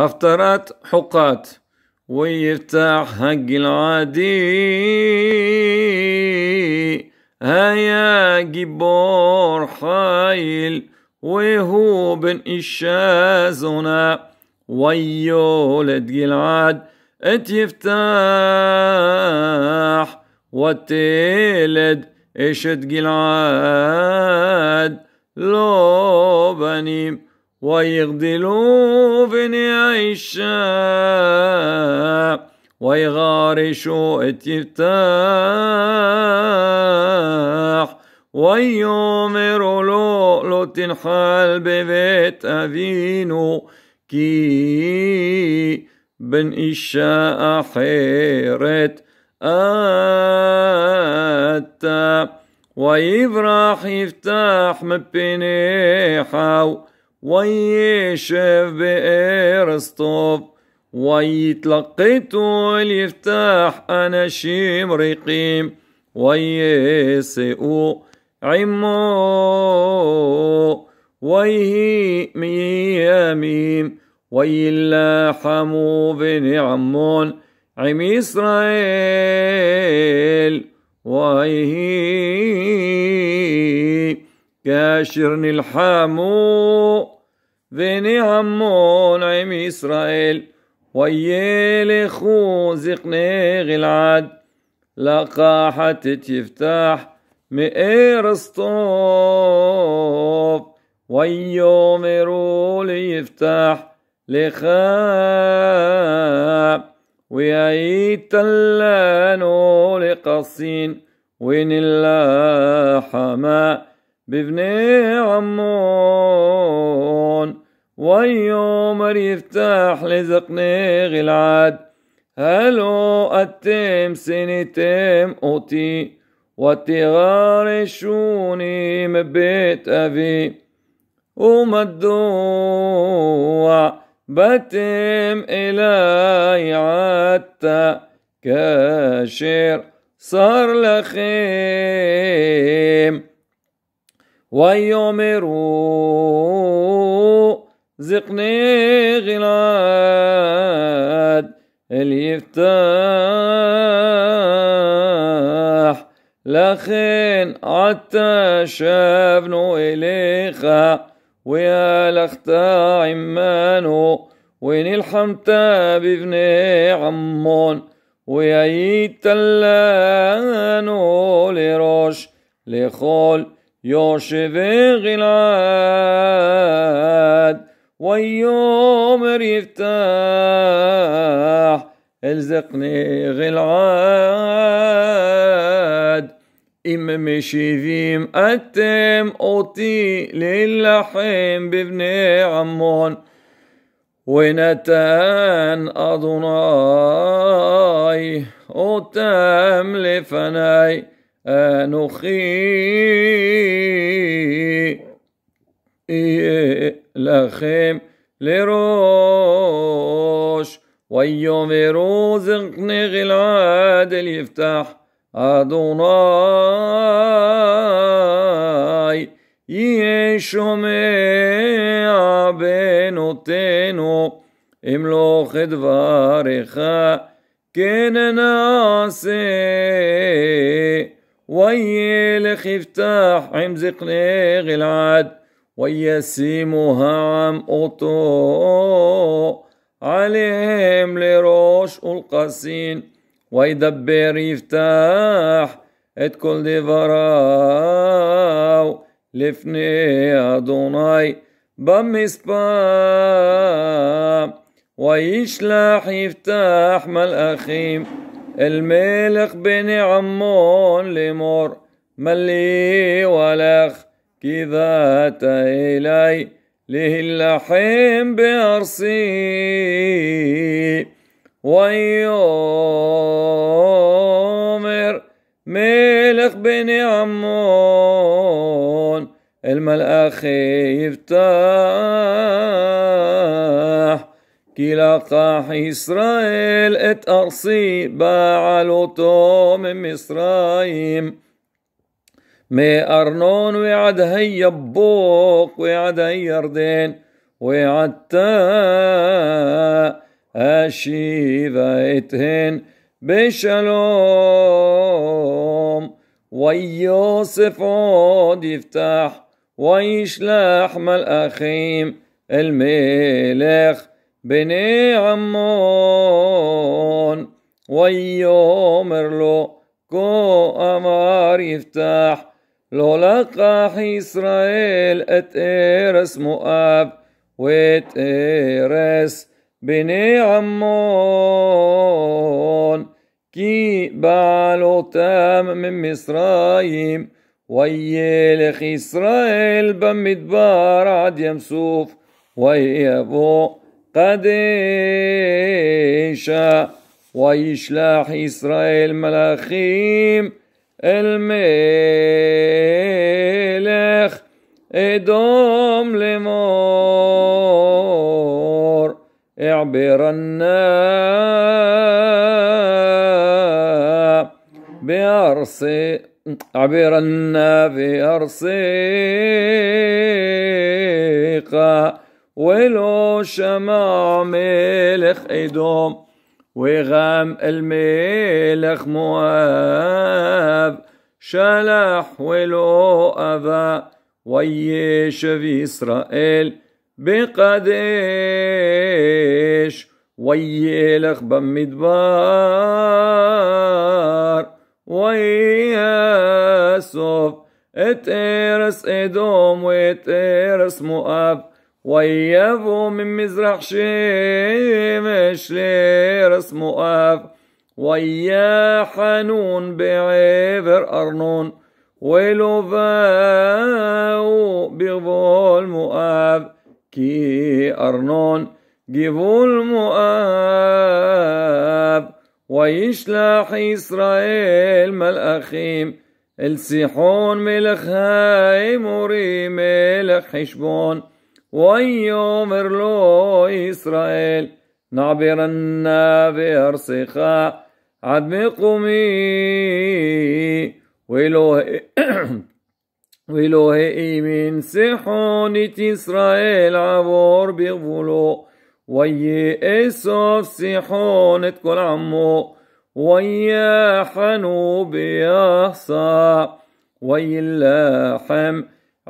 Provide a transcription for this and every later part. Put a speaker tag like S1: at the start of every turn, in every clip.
S1: هفترات حقات ويفتح حق العادي هيا جبور حايل وهو بن إشازنا ويولد جلعاد ات يفتح وتلد اشت جلعاد لو بنيم ويغدلوا بني عيشا ويغارشوا اتفتاح ويؤمر لؤلؤ تنحل ببيت أبينو كي بن إشاء حيرت أتا ويفرح يفتح مبنيحو ويشف بإرسطوب ويتلقيتوا أنا أناشيم رقيم ويسئو عمو ويه مياميم ويلاحمو بن عمون عم إسرائيل ويه أشر نلحامو ذني عمون عم إسرائيل ويلي خوزقني غلعاد لقاحة تفتح مئير ويوم رولي ليفتح لخاب ويأيت لانو لقصين وين بابن عمون ويومر يفتح لزقني غلعاد هلو أتم سنتم أوتي وتغارشوني مبيت أبي ومدوع بتم إلي عتا كاشر صار لخيم ويومروا زقني غلاد اليفتاح لخين عتا شافنو إليخا ويا لختا عمانو وين الحمتا بابني عمون ويا يتلانو لروش لخول يوشف غلاد ويوم يفتح الزقني غلاد إما في أتم أوتي للحم بابن عمون ونتان أضناي أوتام لفناي أنخي لخيم لروش ويوم روزقني عادل يفتح أدوناي يشمع بنوتنو املوخ دواريخا كين سي ويلخ خفتاح عمزق ليغ العد ويسيمها عم عليهم لروش القاسين ويدبر يفتح كل כל דבריו לפני אדוני במספר וישלח יפתח מלאכים الملك بن عمون لمر من لي ولخ كذا إلي له اللحم بأرسي ويومر ملك بن عمون الملأخ يفتان כי לקח ישראל את ארסי בעלותו ממצרים, מארנון ועד היבוק ועד הירדן ועתה אשיבה אתהן בשלום. ויוסף עוד יפתח וישלח מלאכים אל מלך בני עמון, ויאמר לו, כה אמר יפתח, לא לקח ישראל את ארץ מואב ואת ארץ בני עמון, כי בעלותם ממצרים, וילך ישראל במדבר עד ים סוף, ויבוא قديشا ويشلح إسرائيل ملاخيم الملك إدوم لمور اعبرنا بأرسي عبرنا في أرصيقه ولو شمع ملخ إدوم وغام الملخ مواب شلح ولو أبا ويش في إسرائيل بقديش ويلخ بمدبار وياسوف اترس ادوم واترس مؤاب ويابو من مزرح شمش لرس مؤاف ويا حنون بعبر أرنون ولوفاو بغول مؤاب كي أرنون جبول مؤاب ويشلح إسرائيل ملأخيم السيحون ملخ هاي موري ملخ حشبون ويومر له إسرائيل نعبر النافر سخاء عد مقومي ويلوه إيمين سحونة إسرائيل عبور بغفلو ويأسف سحونة كل عمو ويا وياحنو بيحصى ويلاحم اللحم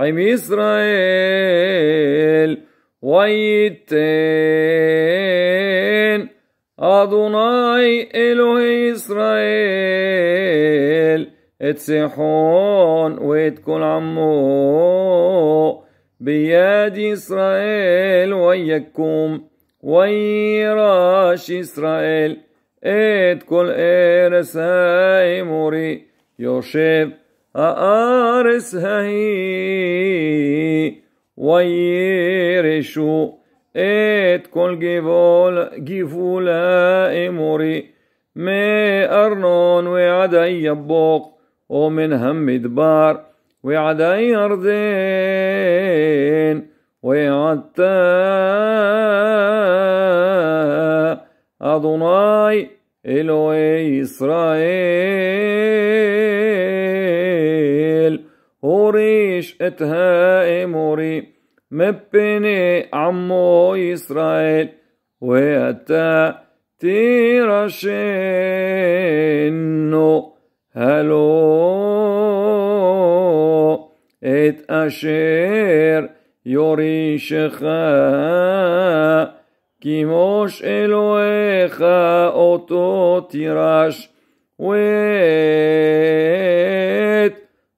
S1: עם ישראל, וייתן אדוני אלוהי ישראל את סיחון ואת כל עמו ביד ישראל ויקום וירש ישראל את כל ארץ האמורי יושב أأرس هي ويرشو إت كل جيفول جيفولا إموري مي أرنون وعدي يبوق ومن هم مدبار وعدي أرضين وعدتا أدوناي إلوي إسرائيل اتها إموري مبني عمو إسرائيل ويأتا تيرشينو هلو إتأشير يوريشخا كيموش إلويخا أوتو تيراش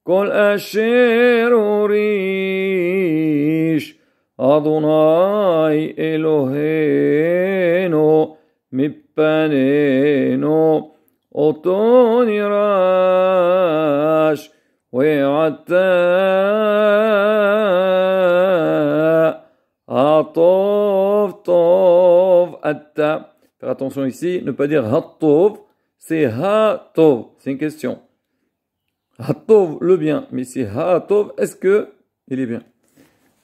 S1: כל אשר הוריש אדוני אלוהינו מפנינו אותו נרעש ועתה הטוב טוב אתה. Faire attention ici, ne pas dire ha c'est ha c'est une question. Hatov, le bien. Mais si Hatov, est-ce que il est bien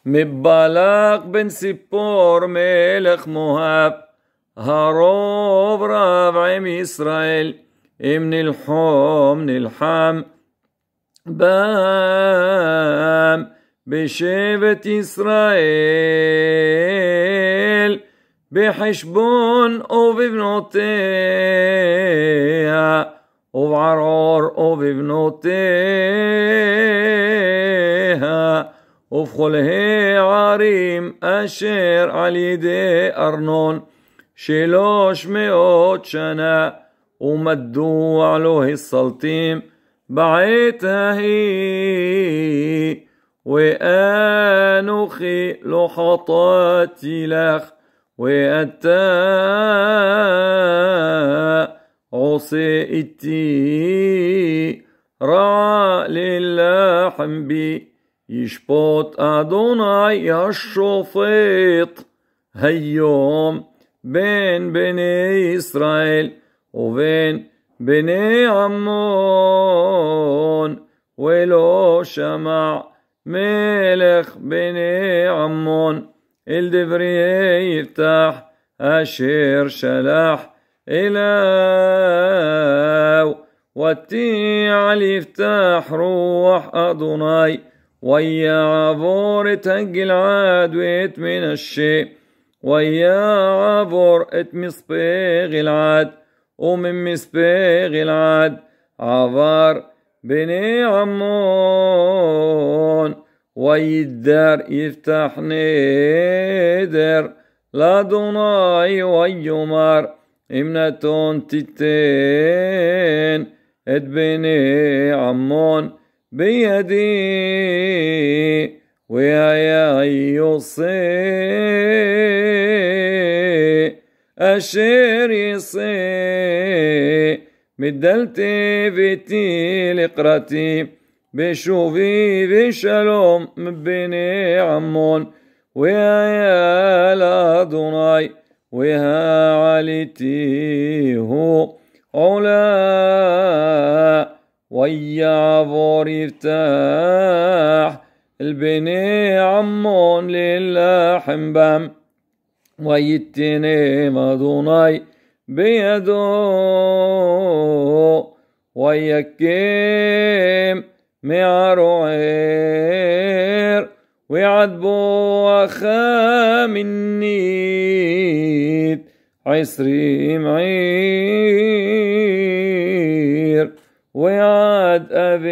S1: Mais Balak ben Sipor Melech Moab, Harov Rav Israël, Im nilchom Nilham, Bam, Beshevet Israël, O Vivante وبعرار وببنوتيها وبخلهي عريم أشير على يدي أرنون شلوش مئوت شنا ومدوا علوه السلطيم بعيتها هي وأنوخي لو حطاتي لخ وأتاه إتي رعى للحم بي يشبط أدوناي يا هيوم بين بني إسرائيل وبين بني عمون ولو شمع ملك بني عمون الدبري يفتح أشير شلاح إلاو وتي علي افتح روح أدوناي ويا عبور تهجل عاد من الشيء ويا عبور اتمسبيغ العاد ومن مصبيغ العاد عبار بني عمون ويدار يفتح نيدر لدناي ويومار امنتون تتين את בני עמון בידי, והיה יוסה אשר יסה, מדלתי ביתי לקראתי, בשובי ושלום מבני עמון, והיה לאדוני وها علتيه علا ويا ارتاح البني عمون لله بم ويتني مدوناي بيدو ويكيم معروعير وعد بوخا مني عسري معير وعد أبي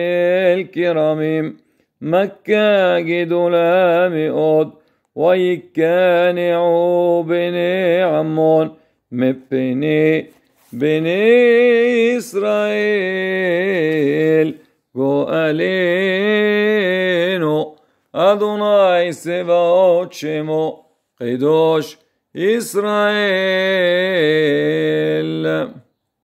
S1: الكرم مكة جدولامي أود ويكانعوا بني عمون مبني بني إسرائيل ألينو אדוני צבאות שמו, קדוש ישראל.